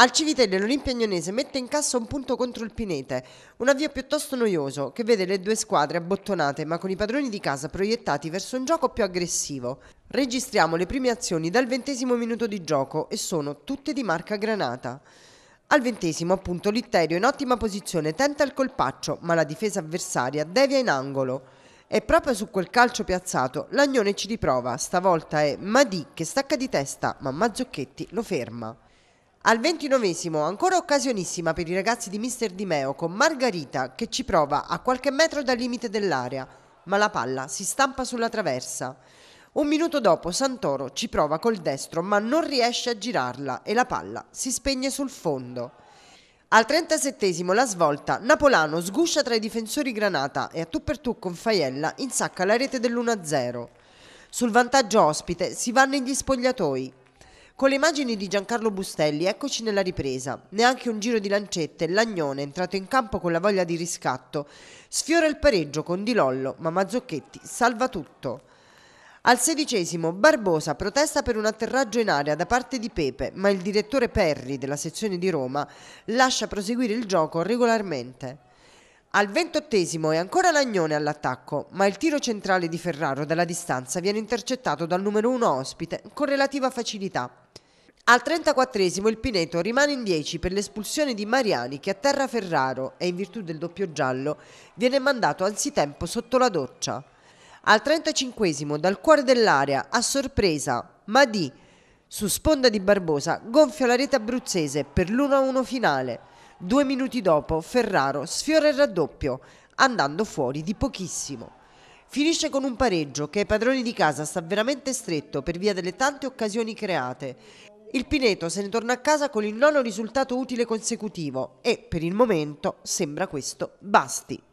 Al Civitelle l'Olimpia Agnonese mette in cassa un punto contro il Pinete, un avvio piuttosto noioso che vede le due squadre abbottonate ma con i padroni di casa proiettati verso un gioco più aggressivo. Registriamo le prime azioni dal ventesimo minuto di gioco e sono tutte di marca granata. Al ventesimo appunto Litterio in ottima posizione tenta il colpaccio ma la difesa avversaria devia in angolo. E proprio su quel calcio piazzato l'Agnone ci riprova, stavolta è Madì che stacca di testa ma Mazzucchetti lo ferma. Al ventinovesimo, ancora occasionissima per i ragazzi di Mister Di Meo con Margarita che ci prova a qualche metro dal limite dell'area, ma la palla si stampa sulla traversa. Un minuto dopo Santoro ci prova col destro ma non riesce a girarla e la palla si spegne sul fondo. Al 37 la svolta, Napolano sguscia tra i difensori Granata e a tu per tu con Faiella insacca la rete dell'1-0. Sul vantaggio ospite si va negli spogliatoi, con le immagini di Giancarlo Bustelli eccoci nella ripresa. Neanche un giro di lancette, Lagnone, entrato in campo con la voglia di riscatto, sfiora il pareggio con Di Lollo, ma Mazzocchetti salva tutto. Al sedicesimo Barbosa protesta per un atterraggio in aria da parte di Pepe, ma il direttore Perri della sezione di Roma lascia proseguire il gioco regolarmente. Al ventottesimo è ancora Lagnone all'attacco, ma il tiro centrale di Ferraro dalla distanza viene intercettato dal numero uno ospite con relativa facilità. Al 34esimo il Pineto rimane in 10 per l'espulsione di Mariani che atterra Ferraro e in virtù del doppio giallo viene mandato anzitempo sotto la doccia. Al 35esimo dal cuore dell'area a sorpresa Madì su sponda di Barbosa gonfia la rete abruzzese per l'1-1 finale. Due minuti dopo Ferraro sfiora il raddoppio, andando fuori di pochissimo. Finisce con un pareggio che ai padroni di casa sta veramente stretto per via delle tante occasioni create. Il Pineto se ne torna a casa con il nono risultato utile consecutivo e, per il momento, sembra questo basti.